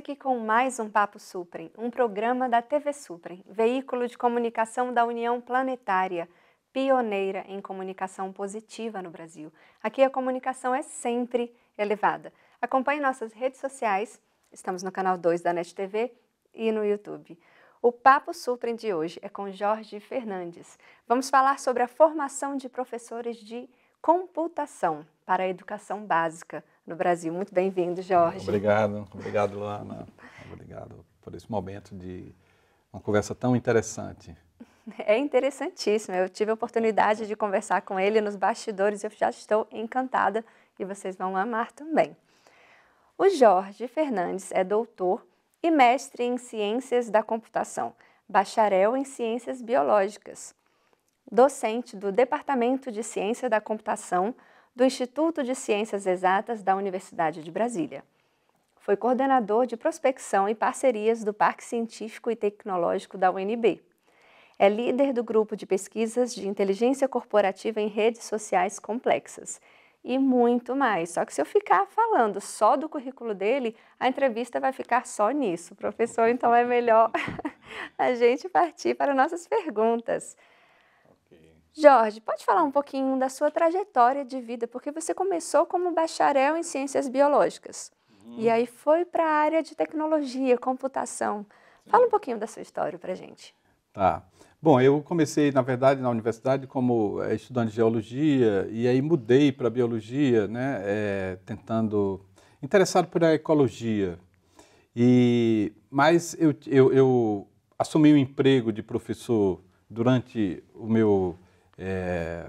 aqui com mais um Papo Suprem, um programa da TV Suprem, veículo de comunicação da União Planetária, pioneira em comunicação positiva no Brasil. Aqui a comunicação é sempre elevada. Acompanhe nossas redes sociais, estamos no canal 2 da NET TV e no YouTube. O Papo Suprem de hoje é com Jorge Fernandes. Vamos falar sobre a formação de professores de computação para a educação básica no Brasil. Muito bem-vindo, Jorge. Obrigado, obrigado, Luana. Obrigado por esse momento de uma conversa tão interessante. É interessantíssimo. Eu tive a oportunidade de conversar com ele nos bastidores. Eu já estou encantada e vocês vão amar também. O Jorge Fernandes é doutor e mestre em Ciências da Computação, bacharel em Ciências Biológicas, docente do Departamento de Ciência da Computação do Instituto de Ciências Exatas da Universidade de Brasília. Foi coordenador de prospecção e parcerias do Parque Científico e Tecnológico da UNB. É líder do grupo de pesquisas de inteligência corporativa em redes sociais complexas e muito mais. Só que se eu ficar falando só do currículo dele, a entrevista vai ficar só nisso, professor. Então é melhor a gente partir para nossas perguntas. Jorge, pode falar um pouquinho da sua trajetória de vida, porque você começou como bacharel em ciências biológicas uhum. e aí foi para a área de tecnologia, computação. Sim. Fala um pouquinho da sua história para gente. Tá. Bom, eu comecei, na verdade, na universidade como eh, estudante de geologia e aí mudei para biologia, né, é, tentando, interessado por ecologia. E, mas eu, eu, eu assumi o um emprego de professor durante o meu é,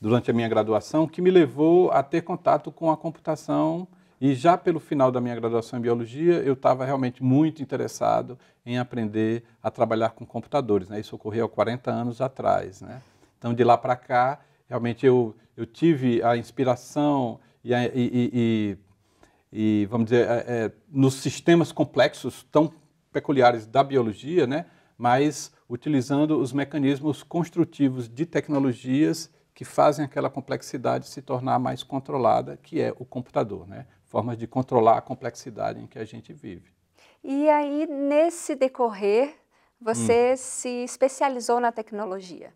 durante a minha graduação que me levou a ter contato com a computação e já pelo final da minha graduação em biologia, eu estava realmente muito interessado em aprender a trabalhar com computadores. Né? Isso ocorreu há 40 anos atrás. Né? Então, de lá para cá, realmente eu, eu tive a inspiração e, a, e, e, e vamos dizer, é, é, nos sistemas complexos tão peculiares da biologia, né? mas utilizando os mecanismos construtivos de tecnologias que fazem aquela complexidade se tornar mais controlada, que é o computador, né? formas de controlar a complexidade em que a gente vive. E aí, nesse decorrer, você hum. se especializou na tecnologia.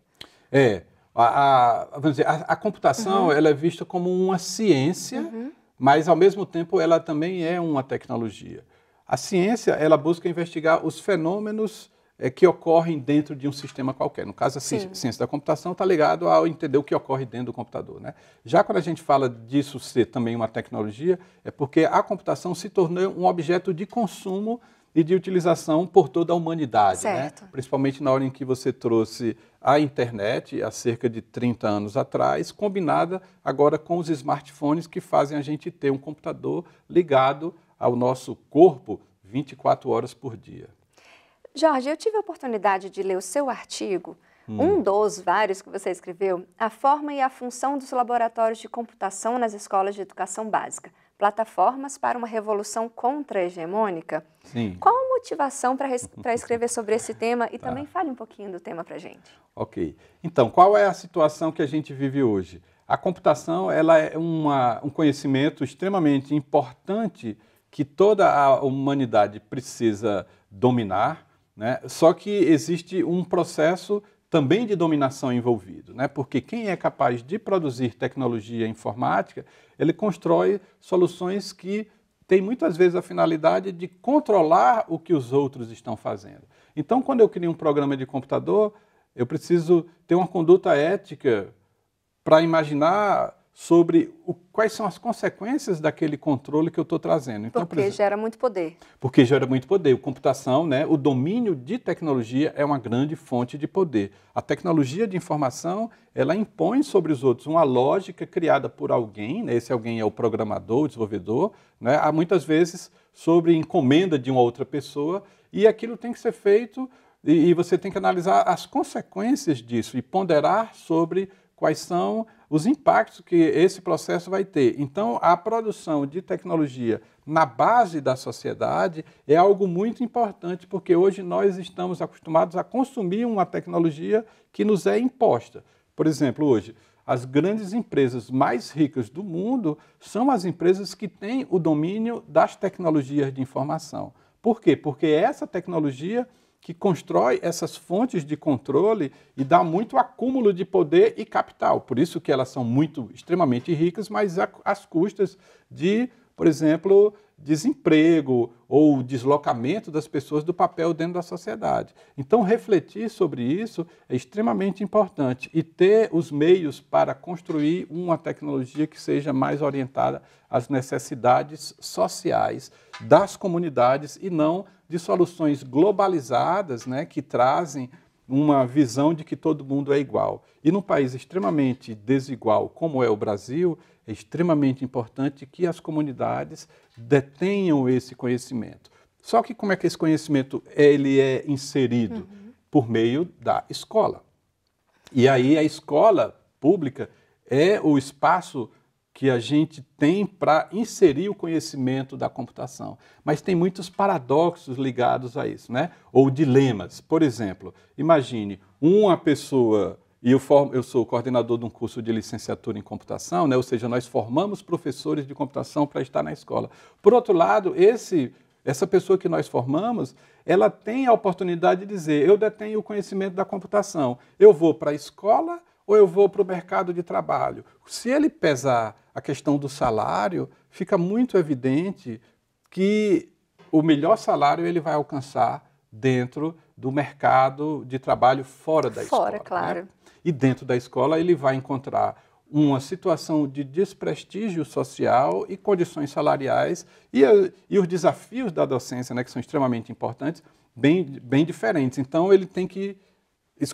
É, a, a, vamos dizer, a, a computação uhum. ela é vista como uma ciência, uhum. mas ao mesmo tempo ela também é uma tecnologia. A ciência ela busca investigar os fenômenos é, que ocorrem dentro de um sistema qualquer. No caso, a Sim. ciência da computação está ligado ao entender o que ocorre dentro do computador. Né? Já quando a gente fala disso ser também uma tecnologia, é porque a computação se tornou um objeto de consumo e de utilização por toda a humanidade, né? principalmente na hora em que você trouxe a internet, há cerca de 30 anos atrás, combinada agora com os smartphones que fazem a gente ter um computador ligado ao nosso corpo 24 horas por dia. Jorge, eu tive a oportunidade de ler o seu artigo, hum. um dos vários que você escreveu, A Forma e a Função dos Laboratórios de Computação nas Escolas de Educação Básica, Plataformas para uma Revolução Contra-Hegemônica. Sim. Qual a motivação para escrever sobre esse tema e tá. também fale um pouquinho do tema para gente? Ok. Então, qual é a situação que a gente vive hoje? A computação ela é uma, um conhecimento extremamente importante que toda a humanidade precisa dominar, né? Só que existe um processo também de dominação envolvido, né? porque quem é capaz de produzir tecnologia informática, ele constrói soluções que têm muitas vezes a finalidade de controlar o que os outros estão fazendo. Então, quando eu crio um programa de computador, eu preciso ter uma conduta ética para imaginar sobre o, quais são as consequências daquele controle que eu estou trazendo. Então, porque por exemplo, gera muito poder. Porque gera muito poder. O computação, né, o domínio de tecnologia é uma grande fonte de poder. A tecnologia de informação, ela impõe sobre os outros uma lógica criada por alguém, né, esse alguém é o programador, o desenvolvedor, né, há muitas vezes sobre encomenda de uma outra pessoa, e aquilo tem que ser feito e, e você tem que analisar as consequências disso e ponderar sobre quais são os impactos que esse processo vai ter. Então, a produção de tecnologia na base da sociedade é algo muito importante, porque hoje nós estamos acostumados a consumir uma tecnologia que nos é imposta. Por exemplo, hoje, as grandes empresas mais ricas do mundo são as empresas que têm o domínio das tecnologias de informação. Por quê? Porque essa tecnologia que constrói essas fontes de controle e dá muito acúmulo de poder e capital. Por isso que elas são muito extremamente ricas, mas às custas de, por exemplo, desemprego ou deslocamento das pessoas do papel dentro da sociedade. Então, refletir sobre isso é extremamente importante e ter os meios para construir uma tecnologia que seja mais orientada às necessidades sociais das comunidades e não de soluções globalizadas né, que trazem uma visão de que todo mundo é igual. E num país extremamente desigual como é o Brasil, é extremamente importante que as comunidades detenham esse conhecimento. Só que como é que esse conhecimento ele é inserido? Uhum. Por meio da escola. E aí a escola pública é o espaço que a gente tem para inserir o conhecimento da computação. Mas tem muitos paradoxos ligados a isso, né? Ou dilemas. Por exemplo, imagine uma pessoa e eu, formo, eu sou coordenador de um curso de licenciatura em computação, né? ou seja, nós formamos professores de computação para estar na escola. Por outro lado, esse essa pessoa que nós formamos, ela tem a oportunidade de dizer: eu detenho o conhecimento da computação, eu vou para a escola ou eu vou para o mercado de trabalho. Se ele pesar a questão do salário, fica muito evidente que o melhor salário ele vai alcançar dentro do mercado de trabalho fora da fora, escola. Fora, né? claro. Né? E dentro da escola ele vai encontrar uma situação de desprestígio social e condições salariais e, eh, e os desafios da docência, né, que são extremamente importantes, bem, bem diferentes. Então ele tem que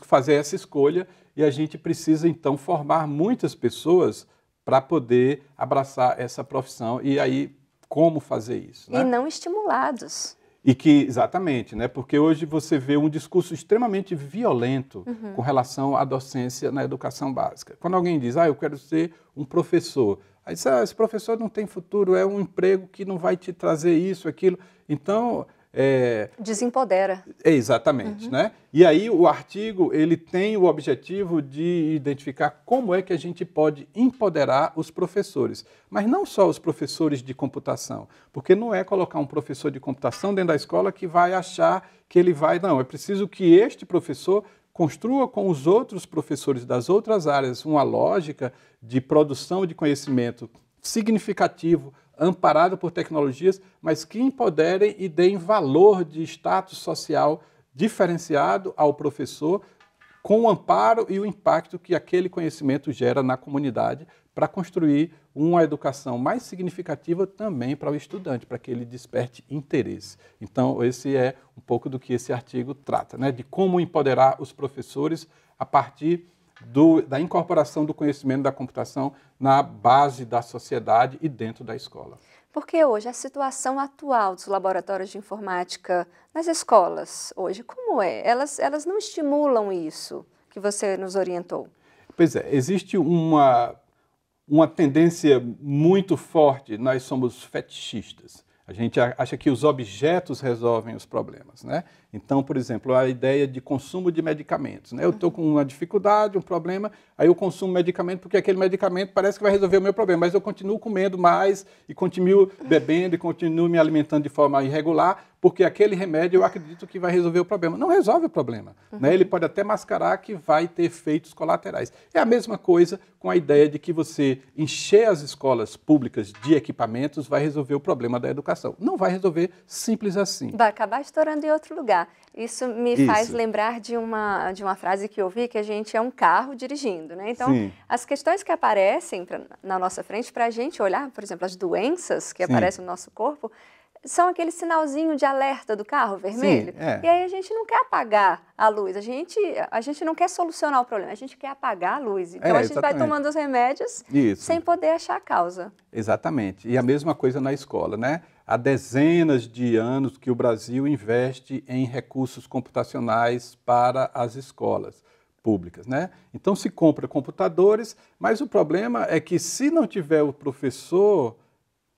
fazer essa escolha e a gente precisa então formar muitas pessoas para poder abraçar essa profissão e aí como fazer isso. Né? E não estimulados. E que, exatamente, né? porque hoje você vê um discurso extremamente violento uhum. com relação à docência na educação básica. Quando alguém diz, ah, eu quero ser um professor, aí diz, ah, esse professor não tem futuro, é um emprego que não vai te trazer isso, aquilo. Então, é... Desempodera. Exatamente, uhum. né? E aí o artigo ele tem o objetivo de identificar como é que a gente pode empoderar os professores, mas não só os professores de computação, porque não é colocar um professor de computação dentro da escola que vai achar que ele vai, não, é preciso que este professor construa com os outros professores das outras áreas uma lógica de produção de conhecimento significativo amparado por tecnologias, mas que empoderem e deem valor de status social diferenciado ao professor, com o amparo e o impacto que aquele conhecimento gera na comunidade, para construir uma educação mais significativa também para o estudante, para que ele desperte interesse. Então, esse é um pouco do que esse artigo trata, né? de como empoderar os professores a partir do, da incorporação do conhecimento da computação na base da sociedade e dentro da escola. Porque hoje a situação atual dos laboratórios de informática nas escolas, hoje, como é? Elas, elas não estimulam isso que você nos orientou? Pois é, existe uma, uma tendência muito forte, nós somos fetichistas. A gente acha que os objetos resolvem os problemas, né? Então, por exemplo, a ideia de consumo de medicamentos, né? Eu estou com uma dificuldade, um problema, aí eu consumo medicamento porque aquele medicamento parece que vai resolver o meu problema, mas eu continuo comendo mais e continuo bebendo e continuo me alimentando de forma irregular porque aquele remédio eu acredito que vai resolver o problema. Não resolve o problema. Uhum. Né? Ele pode até mascarar que vai ter efeitos colaterais. É a mesma coisa com a ideia de que você encher as escolas públicas de equipamentos vai resolver o problema da educação. Não vai resolver simples assim. Vai acabar estourando em outro lugar. Isso me Isso. faz lembrar de uma, de uma frase que eu ouvi, que a gente é um carro dirigindo. Né? Então, Sim. as questões que aparecem pra, na nossa frente, para a gente olhar, por exemplo, as doenças que Sim. aparecem no nosso corpo, são aquele sinalzinho de alerta do carro vermelho. Sim, é. E aí a gente não quer apagar a luz, a gente, a gente não quer solucionar o problema, a gente quer apagar a luz. Então é, a gente exatamente. vai tomando os remédios Isso. sem poder achar a causa. Exatamente. E a mesma coisa na escola, né? Há dezenas de anos que o Brasil investe em recursos computacionais para as escolas públicas, né? Então se compra computadores, mas o problema é que se não tiver o professor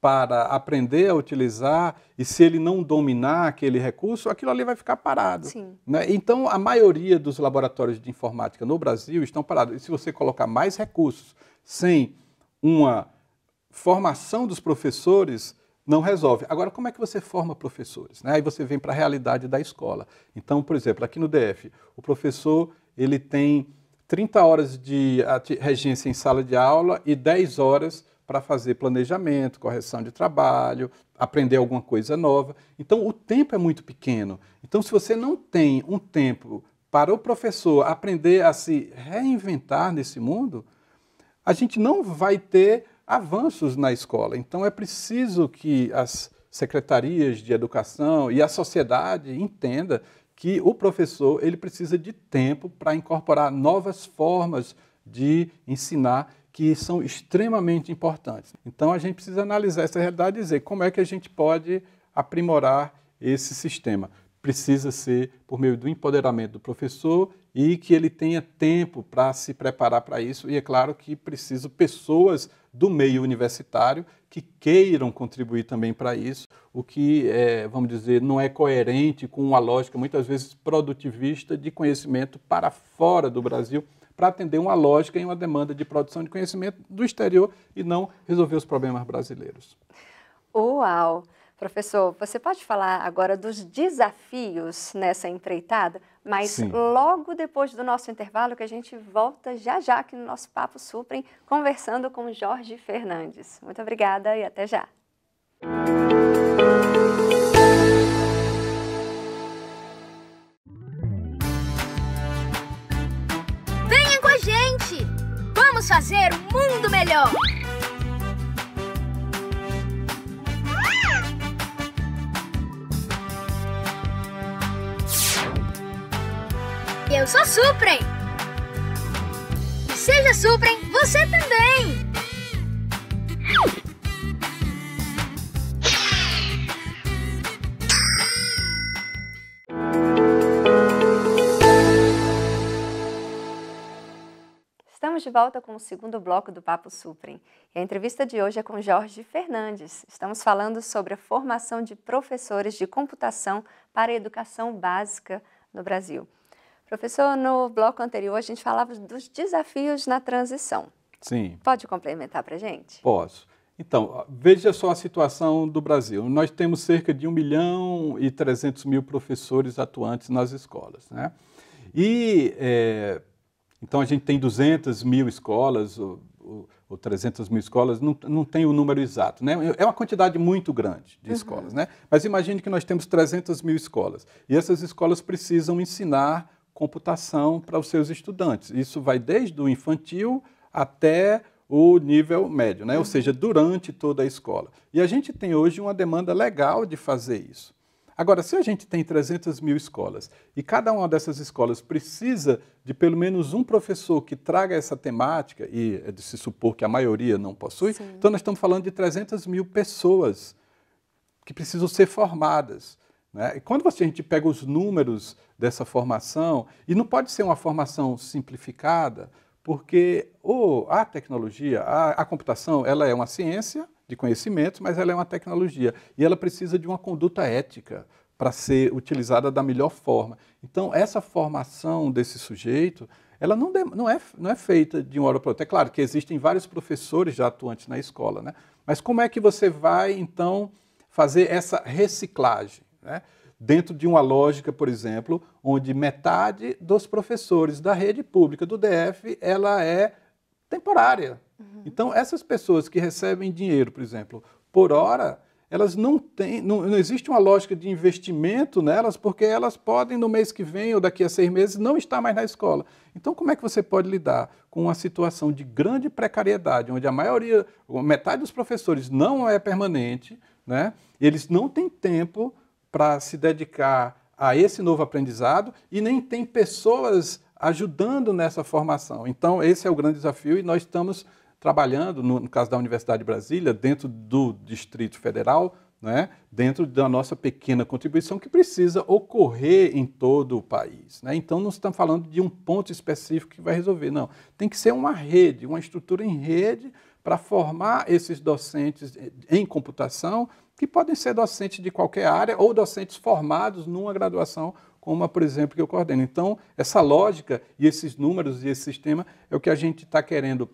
para aprender a utilizar e se ele não dominar aquele recurso, aquilo ali vai ficar parado. Né? Então, a maioria dos laboratórios de informática no Brasil estão parados. E se você colocar mais recursos sem uma formação dos professores, não resolve. Agora, como é que você forma professores? Né? Aí você vem para a realidade da escola. Então, por exemplo, aqui no DF, o professor ele tem 30 horas de regência em sala de aula e 10 horas para fazer planejamento, correção de trabalho, aprender alguma coisa nova. Então, o tempo é muito pequeno. Então, se você não tem um tempo para o professor aprender a se reinventar nesse mundo, a gente não vai ter avanços na escola. Então, é preciso que as secretarias de educação e a sociedade entenda que o professor ele precisa de tempo para incorporar novas formas de ensinar que são extremamente importantes. Então a gente precisa analisar essa realidade e dizer como é que a gente pode aprimorar esse sistema. Precisa ser por meio do empoderamento do professor e que ele tenha tempo para se preparar para isso. E é claro que preciso pessoas do meio universitário que queiram contribuir também para isso, o que, é, vamos dizer, não é coerente com a lógica, muitas vezes, produtivista de conhecimento para fora do Brasil, para atender uma lógica e uma demanda de produção de conhecimento do exterior e não resolver os problemas brasileiros. Uau! Professor, você pode falar agora dos desafios nessa empreitada, mas Sim. logo depois do nosso intervalo que a gente volta já já aqui no nosso Papo Suprem, conversando com Jorge Fernandes. Muito obrigada e até já. fazer um mundo melhor! Eu sou Suprem! Seja Suprem, você também! Estamos de volta com o segundo bloco do Papo Suprem. E a entrevista de hoje é com Jorge Fernandes. Estamos falando sobre a formação de professores de computação para a educação básica no Brasil. Professor, no bloco anterior a gente falava dos desafios na transição. Sim. Pode complementar para a gente? Posso. Então, veja só a situação do Brasil. Nós temos cerca de 1 milhão e 300 mil professores atuantes nas escolas. Né? E é, então a gente tem 200 mil escolas ou, ou, ou 300 mil escolas, não, não tem o número exato, né? É uma quantidade muito grande de uhum. escolas, né? Mas imagine que nós temos 300 mil escolas e essas escolas precisam ensinar computação para os seus estudantes. Isso vai desde o infantil até o nível médio, né? ou uhum. seja, durante toda a escola. E a gente tem hoje uma demanda legal de fazer isso. Agora, se a gente tem 300 mil escolas e cada uma dessas escolas precisa de pelo menos um professor que traga essa temática, e é de se supor que a maioria não possui, Sim. então nós estamos falando de 300 mil pessoas que precisam ser formadas. Né? E quando você, a gente pega os números dessa formação, e não pode ser uma formação simplificada, porque oh, a tecnologia, a, a computação, ela é uma ciência, de conhecimentos, mas ela é uma tecnologia e ela precisa de uma conduta ética para ser utilizada da melhor forma. Então, essa formação desse sujeito, ela não, de, não, é, não é feita de uma hora para outra. É claro que existem vários professores já atuantes na escola, né? mas como é que você vai, então, fazer essa reciclagem? Né? dentro de uma lógica, por exemplo, onde metade dos professores da rede pública do DF ela é temporária. Uhum. Então, essas pessoas que recebem dinheiro, por exemplo, por hora, elas não têm, não, não, existe uma lógica de investimento nelas, porque elas podem no mês que vem ou daqui a seis meses não estar mais na escola. Então, como é que você pode lidar com uma situação de grande precariedade, onde a maioria, metade dos professores não é permanente, né? eles não têm tempo para se dedicar a esse novo aprendizado e nem tem pessoas ajudando nessa formação. Então, esse é o grande desafio e nós estamos trabalhando, no, no caso da Universidade de Brasília, dentro do Distrito Federal, né, dentro da nossa pequena contribuição que precisa ocorrer em todo o país. Né? Então, não estamos falando de um ponto específico que vai resolver, não. Tem que ser uma rede, uma estrutura em rede para formar esses docentes em computação, que podem ser docentes de qualquer área ou docentes formados numa graduação como a, por exemplo, que eu coordeno. Então, essa lógica e esses números e esse sistema é o que a gente está querendo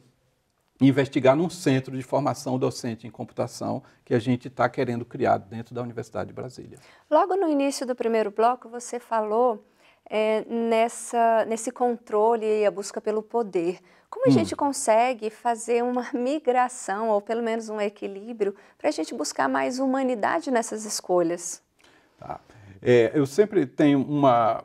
investigar num centro de formação docente em computação que a gente está querendo criar dentro da Universidade de Brasília. Logo no início do primeiro bloco, você falou é, nessa, nesse controle e a busca pelo poder. Como a hum. gente consegue fazer uma migração, ou pelo menos um equilíbrio, para a gente buscar mais humanidade nessas escolhas? Tá. É, eu sempre tenho uma,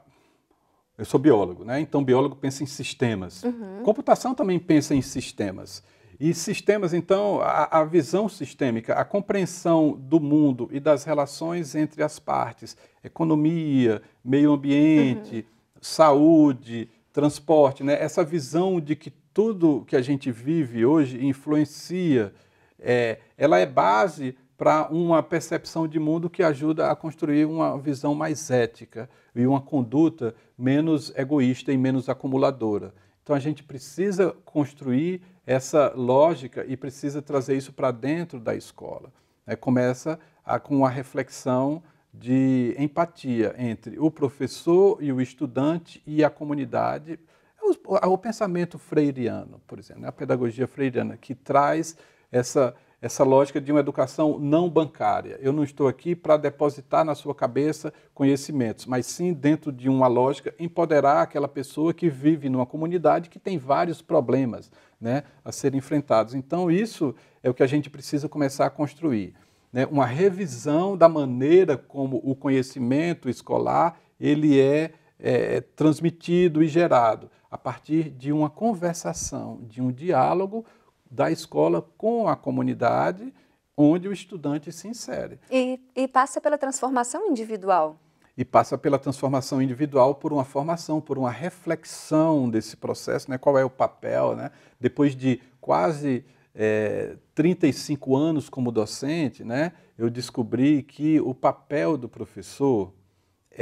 eu sou biólogo, né? Então, biólogo pensa em sistemas. Uhum. Computação também pensa em sistemas. E sistemas, então, a, a, visão sistêmica, a compreensão do mundo e das relações entre as partes, economia, meio ambiente, uhum. saúde, transporte, né? essa visão de que tudo que a gente vive hoje influencia, é, ela é base para uma percepção de mundo que ajuda a construir uma visão mais ética e uma conduta menos egoísta e menos acumuladora. Então a gente precisa construir essa lógica e precisa trazer isso para dentro da escola. É, começa a, com a reflexão de empatia entre o professor e o estudante e a comunidade. É o, o pensamento freiriano, por exemplo, né, a pedagogia freiriana, que traz essa, essa lógica de uma educação não bancária. Eu não estou aqui para depositar na sua cabeça conhecimentos, mas sim, dentro de uma lógica, empoderar aquela pessoa que vive numa comunidade que tem vários problemas né, a serem enfrentados. Então, isso é o que a gente precisa começar a construir. Né? Uma revisão da maneira como o conhecimento escolar ele é, é, é transmitido e gerado a partir de uma conversação, de um diálogo da escola com a comunidade onde o estudante se insere. E, e, passa pela transformação individual. E passa pela transformação individual por uma formação, por uma reflexão desse processo, né? qual é o papel. Né? Depois de quase é, 35 anos como docente, né? eu descobri que o papel do professor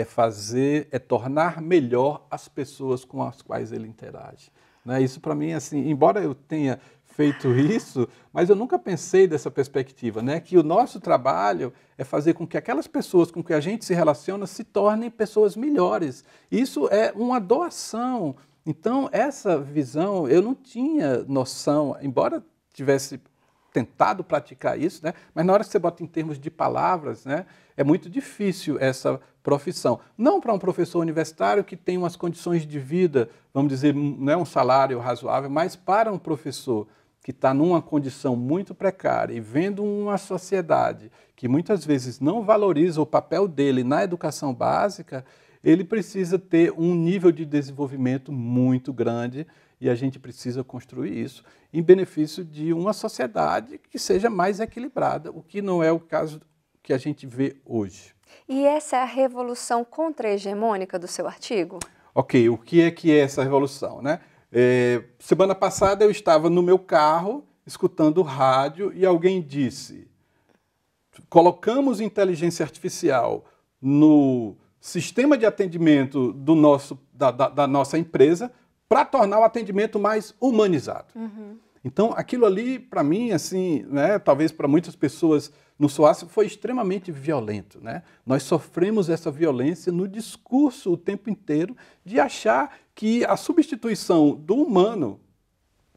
é fazer, é tornar melhor as pessoas com as quais ele interage. Né? Isso para mim, assim, embora eu tenha feito isso, mas eu nunca pensei dessa perspectiva, né? Que o nosso trabalho é fazer com que aquelas pessoas com que a gente se relaciona se tornem pessoas melhores. Isso é uma doação. Então, essa visão eu não tinha noção, embora tivesse tentado praticar isso, né? Mas na hora que você bota em termos de palavras, né, é muito difícil essa profissão. Não para um professor universitário que tem umas condições de vida, vamos dizer, é um salário razoável, mas para um professor que está numa condição muito precária e vendo uma sociedade que muitas vezes não valoriza o papel dele na educação básica, ele precisa ter um nível de desenvolvimento muito grande e a gente precisa construir isso em benefício de uma sociedade que seja mais equilibrada, o que não é o caso que a gente vê hoje. E essa é a revolução contra-hegemônica do seu artigo? Ok, o que é que é essa revolução, né? É, semana passada eu estava no meu carro escutando rádio e alguém disse: colocamos inteligência artificial no sistema de atendimento do nosso, da, da, da nossa empresa para tornar o atendimento mais humanizado. Uhum. Então, aquilo ali, para mim, assim, né, talvez para muitas pessoas no soasse, foi extremamente violento. Né? Nós sofremos essa violência no discurso o tempo inteiro de achar que a substituição do humano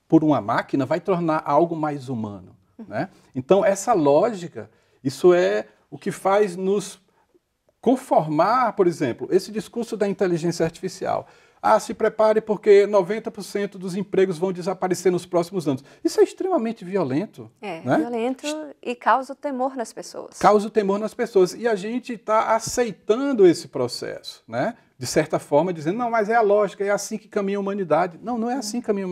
por uma máquina vai tornar algo mais humano. Né? Então, essa lógica, isso é o que faz nos conformar, por exemplo, esse discurso da inteligência artificial. Ah, se prepare porque 90% dos empregos vão desaparecer nos próximos anos. Isso é extremamente violento. É, né? violento e causa o temor nas pessoas. Causa o temor nas pessoas. E a gente está aceitando esse processo, né? de certa forma, dizendo, não, mas é a lógica, é assim que caminha a humanidade. Não, não é assim que caminha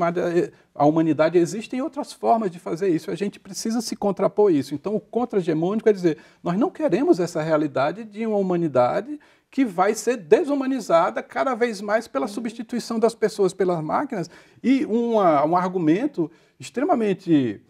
a humanidade. É, Existem outras formas de fazer isso. A gente precisa se contrapor a isso. Então, o contra-hegemônico é dizer, nós não queremos essa realidade de uma humanidade que vai ser desumanizada cada vez mais pela substituição das pessoas pelas máquinas. E uma, um argumento extremamente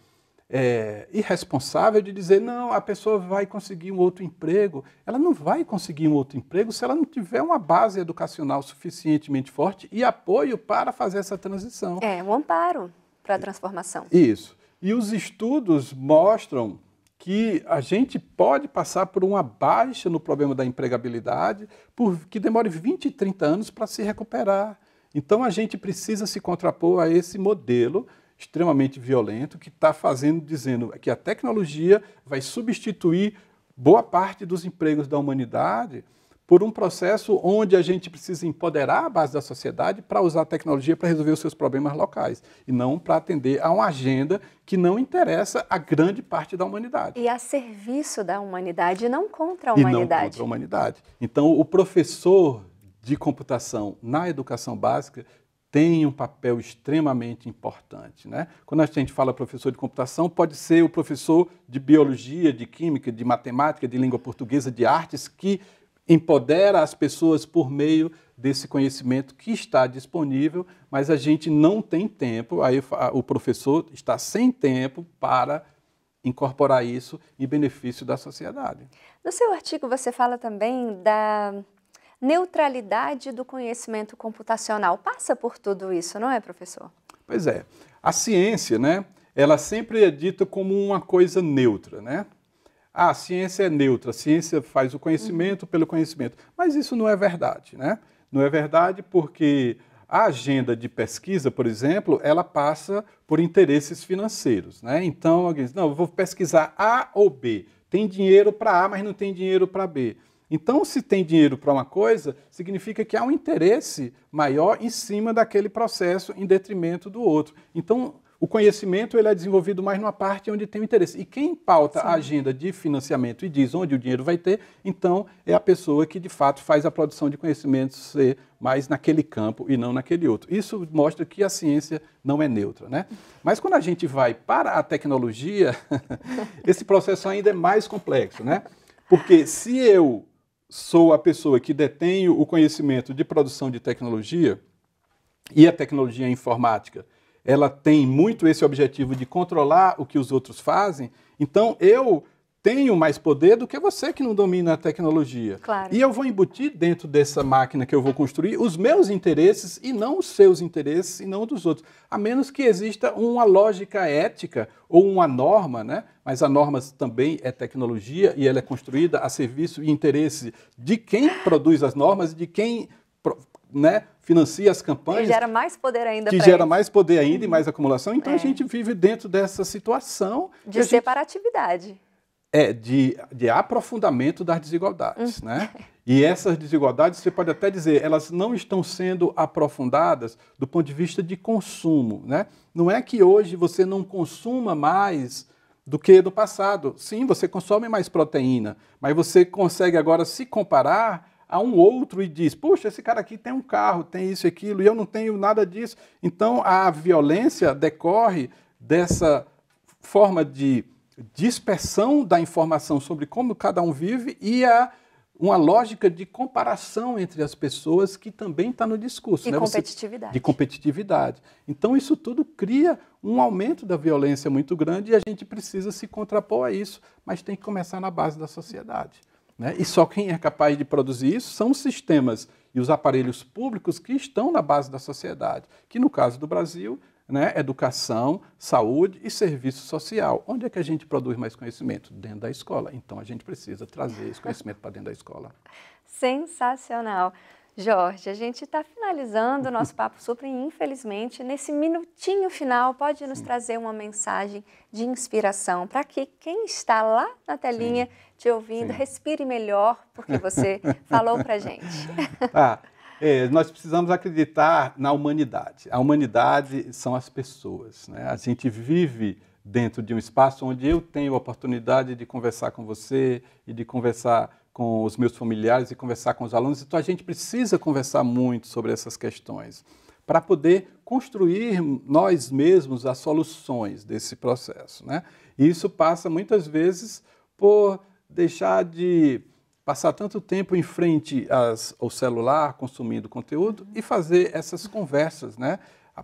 é, irresponsável de dizer, não, a pessoa vai conseguir um outro emprego. Ela não vai conseguir um outro emprego se ela não tiver uma base educacional suficientemente forte e apoio para fazer essa transição. É, um amparo para a transformação. Isso. E os estudos mostram que a gente pode passar por uma baixa no problema da empregabilidade, por, que demore 20, 30 anos para se recuperar. Então a gente precisa se contrapor a esse modelo extremamente violento que está fazendo, dizendo que a tecnologia vai substituir boa parte dos empregos da humanidade por um processo onde a gente precisa empoderar a base da sociedade para usar a tecnologia para resolver os seus problemas locais e não para atender a uma agenda que não interessa a grande parte da humanidade. E a serviço da humanidade, não contra a humanidade. E não contra a humanidade. Então, o professor de computação na educação básica tem um papel extremamente importante. Né? Quando a gente fala professor de computação, pode ser o professor de biologia, de química, de matemática, de língua portuguesa, de artes, que empodera as pessoas por meio desse conhecimento que está disponível, mas a gente não tem tempo, aí o professor está sem tempo para incorporar isso em benefício da sociedade. No seu artigo você fala também da neutralidade do conhecimento computacional. Passa por tudo isso, não é, professor? Pois é. A ciência, né, ela sempre é dita como uma coisa neutra, né? Ah, a ciência é neutra, a ciência faz o conhecimento uhum. pelo conhecimento. Mas isso não é verdade, né? Não é verdade porque a agenda de pesquisa, por exemplo, ela passa por interesses financeiros, né? Então alguém diz, não, eu vou pesquisar A ou B. Tem dinheiro para A, mas não tem dinheiro para B. Então, se tem dinheiro para uma coisa, significa que há um interesse maior em cima daquele processo em detrimento do outro. Então, o conhecimento ele é desenvolvido mais numa parte onde tem o interesse. E quem pauta Sim. a agenda de financiamento e diz onde o dinheiro vai ter, então é a pessoa que de fato faz a produção de conhecimento ser mais naquele campo e não naquele outro. Isso mostra que a ciência não é neutra, né? Mas quando a gente vai para a tecnologia, esse processo ainda é mais complexo, né? Porque se eu sou a pessoa que detém o conhecimento de produção de tecnologia e a tecnologia informática, ela tem muito esse objetivo de controlar o que os outros fazem, então eu tenho mais poder do que você que não domina a tecnologia. Claro. E eu vou embutir dentro dessa máquina que eu vou construir os meus interesses e não os seus interesses e não os dos outros. A menos que exista uma lógica ética ou uma norma, né? Mas a norma também é tecnologia e ela é construída a serviço e interesse de quem produz as normas, de quem né, financia as campanhas. Que gera mais poder ainda. Que gera eles. mais poder ainda e mais uhum. acumulação. Então é. a gente vive dentro dessa situação. De separatividade. Gente é de, de aprofundamento das desigualdades, hum. né? E essas desigualdades, você pode até dizer, elas não estão sendo aprofundadas do ponto de vista de consumo, né? Não é que hoje você não consuma mais do que no passado. Sim, você consome mais proteína, mas você consegue agora se comparar a um outro e diz: "Puxa, esse cara aqui tem um carro, tem isso e aquilo, e eu não tenho nada disso". Então, a violência decorre dessa forma de dispersão da informação sobre como cada um vive e a uma lógica de comparação entre as pessoas que também está no discurso. De né? competitividade. Você, de competitividade. Então, isso tudo cria um aumento da violência muito grande e a gente precisa se contrapor a isso, mas tem que começar na base da sociedade. Né? E só quem é capaz de produzir isso são os sistemas e os aparelhos públicos que estão na base da sociedade, que no caso do Brasil né, educação, saúde e serviço social. Onde é que a gente produz mais conhecimento? Dentro da escola. Então a gente precisa trazer esse conhecimento para dentro da escola. Sensacional. Jorge, a gente está finalizando o nosso papo super, infelizmente, nesse minutinho final, pode nos Sim. trazer uma mensagem de inspiração para que quem está lá na telinha Sim. te ouvindo Sim. respire melhor, porque você falou para gente. Ah. É, nós precisamos acreditar na humanidade. A humanidade são as pessoas. Né? A gente vive dentro de um espaço onde eu tenho a oportunidade de conversar com você e de conversar com os meus familiares e conversar com os alunos. Então a gente precisa conversar muito sobre essas questões para poder construir nós mesmos as soluções desse processo. Né? E isso passa muitas vezes por deixar de passar tanto tempo em frente às, ao celular consumindo conteúdo e fazer essas conversas, né,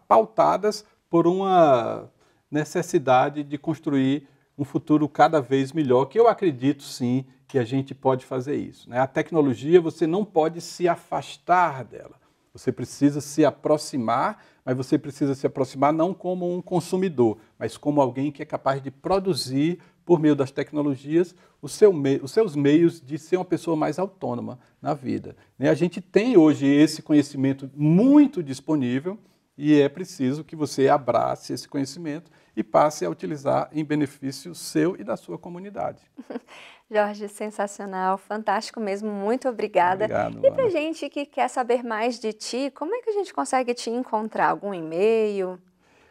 pautadas por uma necessidade de construir um futuro cada vez melhor, que eu acredito sim que a gente pode fazer isso. Né? A tecnologia você não pode se afastar dela, você precisa se aproximar, mas você precisa se aproximar não como um consumidor, mas como alguém que é capaz de produzir por meio das tecnologias, seu os seus meios de ser uma pessoa mais autônoma na vida. Né? A gente tem hoje esse conhecimento muito disponível e é preciso que você abrace esse conhecimento e passe a utilizar em benefício seu e da sua comunidade. Jorge, sensacional, fantástico mesmo, muito obrigada. Obrigado, e para gente que quer saber mais de ti, como é que a gente consegue te encontrar? Algum e-mail?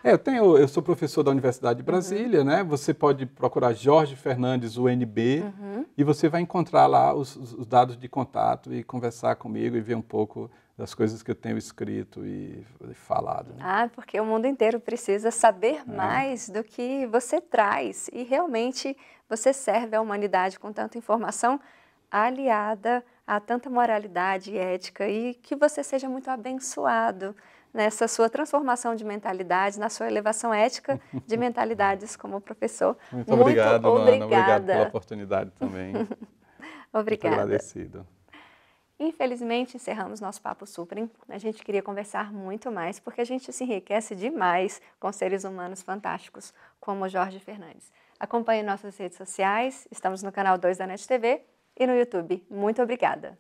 É, eu tenho, eu sou professor da Universidade de uhum. Brasília, uhum. né? Você pode procurar Jorge Fernandes UNB uhum. e você vai encontrar lá os, os, dados de contato e conversar comigo e ver um pouco das coisas que eu tenho escrito e, falado. Né? Ah, porque o mundo inteiro precisa saber é. mais do que você traz e realmente você serve à humanidade com tanta informação aliada a tanta moralidade e ética e que você seja muito abençoado nessa sua transformação de mentalidade, na sua elevação ética de mentalidades como professor. Muito, Muito obrigado, obrigada. Ana. Obrigado pela oportunidade também. obrigada. Muito agradecido. Infelizmente, encerramos nosso Papo Suprem. A gente queria conversar muito mais, porque a gente se enriquece demais com seres humanos fantásticos como Jorge Fernandes. Acompanhe nossas redes sociais, estamos no canal 2 da NET TV e no YouTube. Muito obrigada!